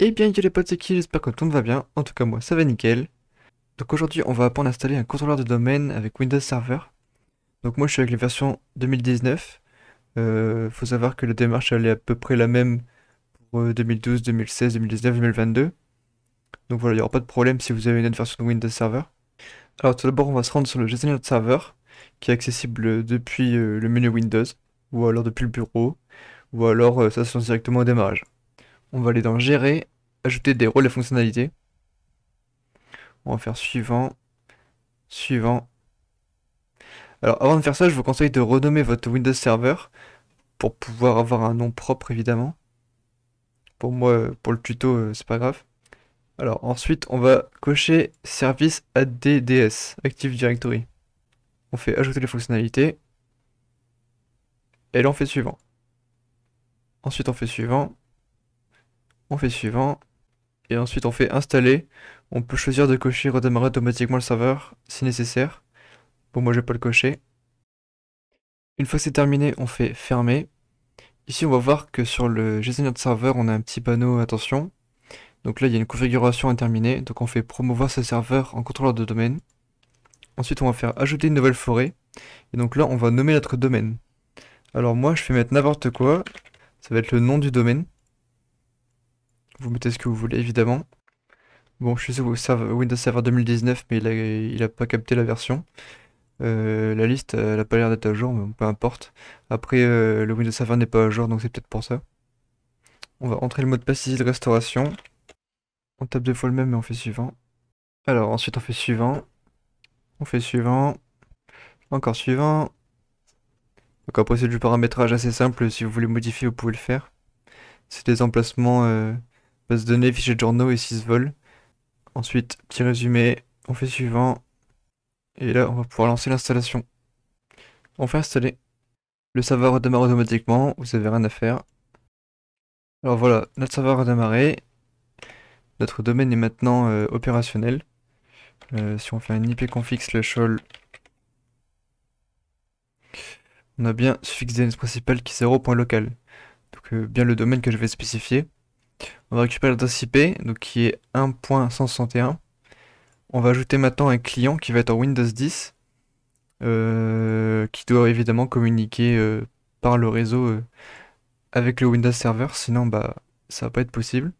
Eh bien yo les potes c'est qui, j'espère que tout le va bien, en tout cas moi ça va nickel. Donc aujourd'hui on va apprendre à installer un contrôleur de domaine avec Windows Server. Donc moi je suis avec les versions 2019. Euh, faut savoir que la démarche elle est à peu près la même pour 2012, 2016, 2019, 2022. Donc voilà, il n'y aura pas de problème si vous avez une autre version de Windows Server. Alors tout d'abord on va se rendre sur le gestionnaire de serveur qui est accessible depuis euh, le menu Windows ou alors depuis le bureau ou alors euh, ça se lance directement au démarrage. On va aller dans Gérer, Ajouter des rôles et fonctionnalités. On va faire Suivant, Suivant. Alors avant de faire ça, je vous conseille de renommer votre Windows Server pour pouvoir avoir un nom propre évidemment. Pour moi, pour le tuto, euh, c'est pas grave. Alors ensuite, on va cocher service ADDS, Active Directory. On fait ajouter les fonctionnalités. Et là, on fait suivant. Ensuite, on fait suivant on fait suivant, et ensuite on fait installer. On peut choisir de cocher redémarrer automatiquement le serveur si nécessaire. Bon, moi je vais pas le cocher. Une fois que c'est terminé, on fait fermer. Ici, on va voir que sur le gestionnaire de serveur, on a un petit panneau attention. Donc là, il y a une configuration à terminer. Donc on fait promouvoir ce serveur en contrôleur de domaine. Ensuite, on va faire ajouter une nouvelle forêt. Et donc là, on va nommer notre domaine. Alors moi, je fais mettre n'importe quoi. Ça va être le nom du domaine. Vous mettez ce que vous voulez, évidemment. Bon, je suis sur Windows Server 2019, mais il n'a pas capté la version. Euh, la liste, elle a pas l'air d'être à jour, mais peu importe. Après, euh, le Windows Server n'est pas à jour, donc c'est peut-être pour ça. On va entrer le mot de passe ici de restauration. On tape deux fois le même mais on fait suivant. Alors ensuite on fait suivant. On fait suivant. Encore suivant. Donc après c'est du paramétrage assez simple, si vous voulez modifier vous pouvez le faire. C'est des emplacements euh, données, fichier de journaux et 6 vols. Ensuite, petit résumé, on fait suivant. Et là, on va pouvoir lancer l'installation. On fait installer. Le serveur redémarre automatiquement, vous avez rien à faire. Alors voilà, notre serveur a démarré. Notre domaine est maintenant euh, opérationnel. Euh, si on fait un ipconfig slash all, on a bien suffixe DNS principal qui est 0.local. Donc euh, bien le domaine que je vais spécifier. On va récupérer l'adresse IP, donc qui est 1.161. On va ajouter maintenant un client qui va être en Windows 10, euh, qui doit évidemment communiquer euh, par le réseau euh, avec le Windows Server, sinon ça bah, ça va pas être possible.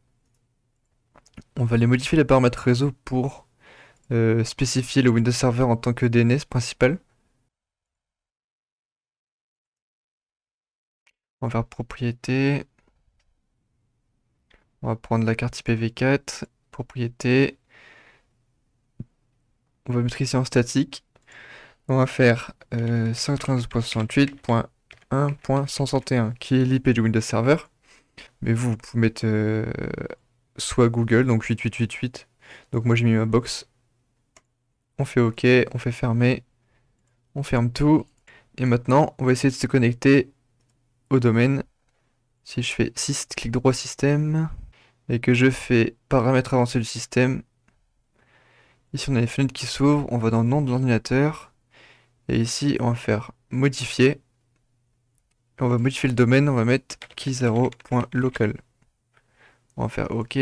On va aller modifier les paramètres réseau pour spécifier le Windows Server en tant que DNS principal. On va faire propriété, on va prendre la carte IPv4, propriété. On va mettre ici en statique. On va faire euh, qui est l'IP du Windows Server. Mais vous, vous pouvez mettre euh, soit Google, donc 8888. Donc moi j'ai mis ma box. On fait OK, on fait fermer. On ferme tout. Et maintenant, on va essayer de se connecter au domaine. Si je fais 6, clic droit système et que je fais paramètres avancés du système. Ici on a les fenêtres qui s'ouvrent, on va dans le nom de l'ordinateur et ici on va faire modifier. on va modifier le domaine, on va mettre key0.local. On va faire OK.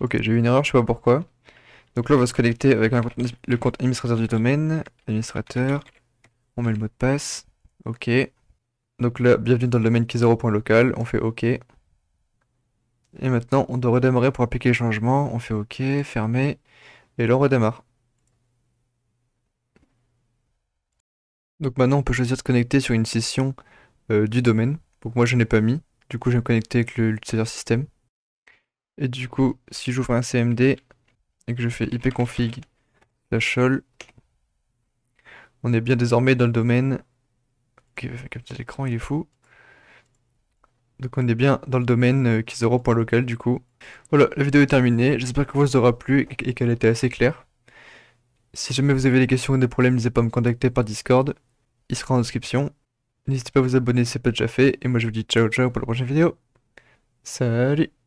Ok, j'ai eu une erreur, je sais pas pourquoi. Donc là, on va se connecter avec le compte administrateur du domaine, administrateur, on met le mot de passe. OK. Donc là, bienvenue dans le domaine qui 0.local. On fait OK. Et maintenant, on doit redémarrer pour appliquer les changements. On fait OK, fermer, Et là, on redémarre. Donc maintenant, on peut choisir de se connecter sur une session euh, du domaine. Donc moi, je n'ai pas mis. Du coup, je vais me connecter avec l'utilisateur système. Et du coup, si j'ouvre un CMD et que je fais ipconfig la on est bien désormais dans le domaine... Ok, capter l'écran, il est fou. Donc on est bien dans le domaine euh, Local du coup. Voilà, la vidéo est terminée. J'espère que vous aura plu et qu'elle était assez claire. Si jamais vous avez des questions ou des problèmes, n'hésitez pas à me contacter par Discord. Il sera en description. N'hésitez pas à vous abonner si ce n'est pas déjà fait. Et moi je vous dis ciao ciao pour la prochaine vidéo. Salut